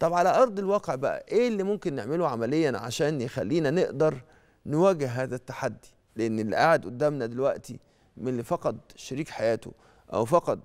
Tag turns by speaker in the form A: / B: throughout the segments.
A: طب على ارض الواقع بقى ايه اللي ممكن نعمله عمليا عشان يخلينا نقدر نواجه هذا التحدي لان اللي قاعد قدامنا دلوقتي من اللي فقد شريك حياته او فقد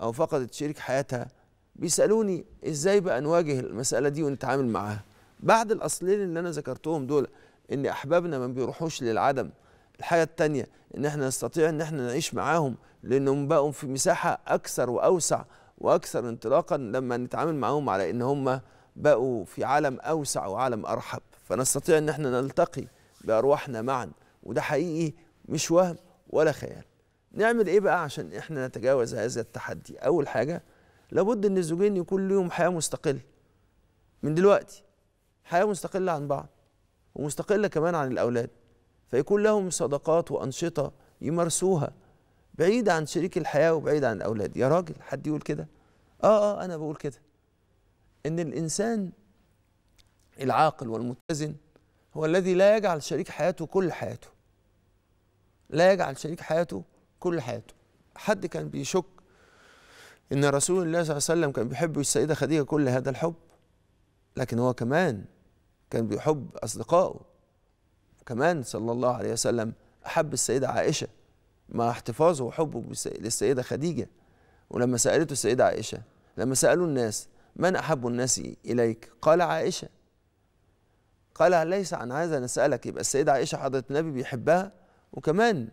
A: او فقدت شريك حياتها بيسالوني ازاي بقى نواجه المساله دي ونتعامل معاها بعد الاصلين اللي انا ذكرتهم دول ان احبابنا ما بيروحوش للعدم الحاجه الثانيه ان احنا نستطيع ان احنا نعيش معاهم لانهم بقوا في مساحه اكثر واوسع واكثر انطلاقا لما نتعامل معاهم على ان هم بقوا في عالم اوسع وعالم ارحب فنستطيع ان احنا نلتقي بارواحنا معا وده حقيقي مش وهم ولا خيال نعمل ايه بقى عشان احنا نتجاوز هذا التحدي اول حاجه لابد ان الزوجين يكون لهم حياه مستقله من دلوقتي حياه مستقله عن بعض ومستقله كمان عن الاولاد فيكون لهم صداقات وانشطه يمارسوها بعيد عن شريك الحياه وبعيد عن الاولاد يا راجل حد يقول كده اه اه انا بقول كده ان الانسان العاقل والمتزن هو الذي لا يجعل شريك حياته كل حياته لا يجعل شريك حياته كل حياته حد كان بيشك ان رسول الله صلى الله عليه وسلم كان بيحب السيده خديجه كل هذا الحب لكن هو كمان كان بيحب اصدقائه كمان صلى الله عليه وسلم احب السيده عائشه مع احتفاظه وحبه للسيدة خديجة ولما سألته السيدة عائشة لما سألوا الناس من أحب الناس إليك قال عائشة قال ليس عن هذا نسألك يبقى السيدة عائشة حضرة النبي بيحبها وكمان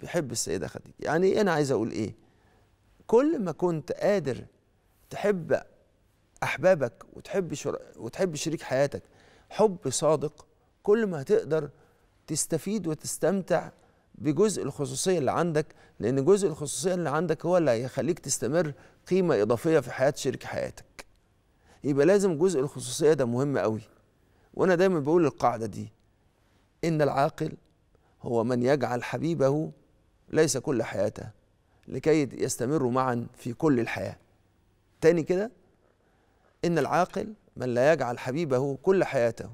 A: بيحب السيدة خديجة يعني إيه أنا عايز أقول إيه كل ما كنت قادر تحب أحبابك وتحب وتحب شريك حياتك حب صادق كل ما هتقدر تستفيد وتستمتع بجزء الخصوصيه اللي عندك لان جزء الخصوصيه اللي عندك هو اللي هيخليك تستمر قيمه اضافيه في حياه شريك حياتك يبقى لازم جزء الخصوصيه ده مهم قوي وانا دايما بقول القاعده دي ان العاقل هو من يجعل حبيبه ليس كل حياته لكي يستمروا معا في كل الحياه تاني كده ان العاقل من لا يجعل حبيبه كل حياته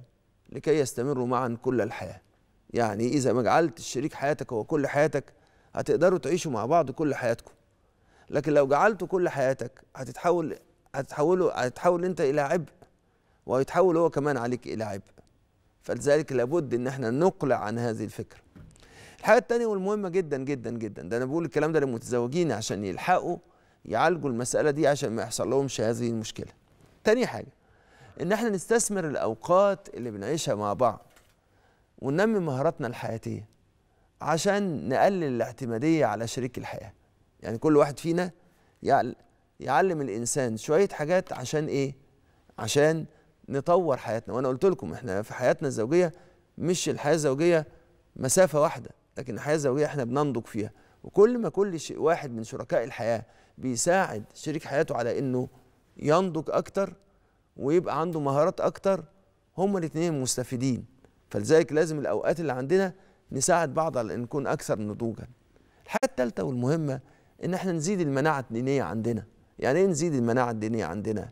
A: لكي يستمروا معا كل الحياه يعني إذا ما جعلت الشريك حياتك هو كل حياتك هتقدروا تعيشوا مع بعض كل حياتكم لكن لو جعلته كل حياتك هتتحول هتتحولوا هتتحول أنت إلى عبء ويتحول هو كمان عليك إلى عبء فلذلك لابد إن احنا نقلع عن هذه الفكرة الحاجة التانية والمهمة جدا جدا جدا ده أنا بقول الكلام ده للمتزوجين عشان يلحقوا يعالجوا المسألة دي عشان ما يحصل لهمش هذه المشكلة تاني حاجة إن احنا نستثمر الأوقات اللي بنعيشها مع بعض وننمي مهاراتنا الحياتيه عشان نقلل الاعتماديه على شريك الحياه يعني كل واحد فينا يعلم الانسان شويه حاجات عشان ايه عشان نطور حياتنا وانا قلت لكم احنا في حياتنا الزوجيه مش الحياه الزوجيه مسافه واحده لكن الحياه الزوجيه احنا بننضج فيها وكل ما كل شيء واحد من شركاء الحياه بيساعد شريك حياته على انه ينضج اكتر ويبقى عنده مهارات اكتر هما الاثنين مستفيدين فلذلك لازم الاوقات اللي عندنا نساعد بعض على ان نكون اكثر نضوجا الحاجه الثالثه والمهمه ان احنا نزيد المناعه الدينيه عندنا يعني ايه نزيد المناعه الدينيه عندنا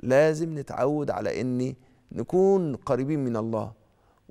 A: لازم نتعود على ان نكون قريبين من الله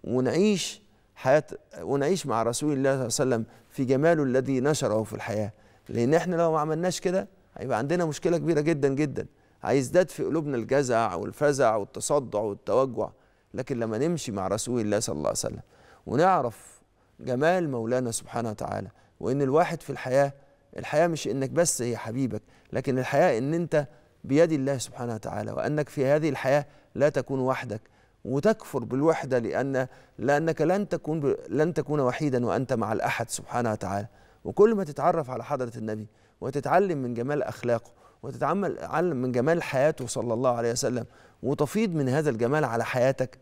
A: ونعيش حياه ونعيش مع رسول الله صلى الله عليه وسلم في جماله الذي نشره في الحياه لان احنا لو ما عملناش كده هيبقى عندنا مشكله كبيره جدا جدا هيزداد في قلوبنا الجزع والفزع والتصدع والتوجع لكن لما نمشي مع رسول الله صلى الله عليه وسلم ونعرف جمال مولانا سبحانه وتعالى وان الواحد في الحياه الحياه مش انك بس هي حبيبك لكن الحياه ان انت بيد الله سبحانه وتعالى وانك في هذه الحياه لا تكون وحدك وتكفر بالوحده لان لانك لن تكون لن تكون وحيدا وانت مع الاحد سبحانه وتعالى وكل ما تتعرف على حضره النبي وتتعلم من جمال اخلاقه وتتعلم من جمال حياته صلى الله عليه وسلم وتفيض من هذا الجمال على حياتك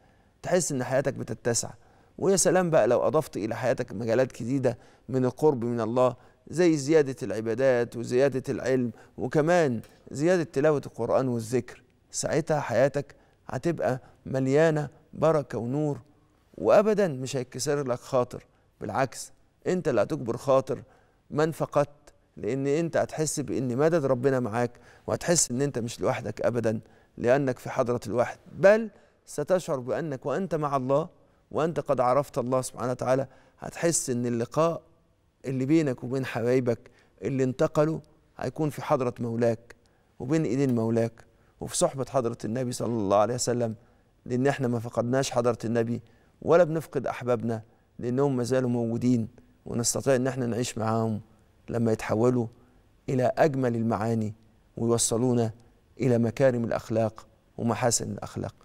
A: تحس ان حياتك بتتسع ويا سلام بقى لو اضفت الى حياتك مجالات جديده من القرب من الله زي زياده العبادات وزياده العلم وكمان زياده تلاوه القران والذكر ساعتها حياتك هتبقى مليانه بركه ونور وابدا مش هيتكسر لك خاطر بالعكس انت اللي هتكبر خاطر من فقدت لان انت هتحس بان مدد ربنا معاك وهتحس ان انت مش لوحدك ابدا لانك في حضره الواحد بل ستشعر بأنك وأنت مع الله وأنت قد عرفت الله سبحانه وتعالى هتحس إن اللقاء اللي بينك وبين حبايبك اللي انتقلوا هيكون في حضرة مولاك وبين إيدين مولاك وفي صحبة حضرة النبي صلى الله عليه وسلم لأن احنا ما فقدناش حضرة النبي ولا بنفقد أحبابنا لأنهم ما زالوا موجودين ونستطيع إن احنا نعيش معاهم لما يتحولوا إلى أجمل المعاني ويوصلونا إلى مكارم الأخلاق ومحاسن الأخلاق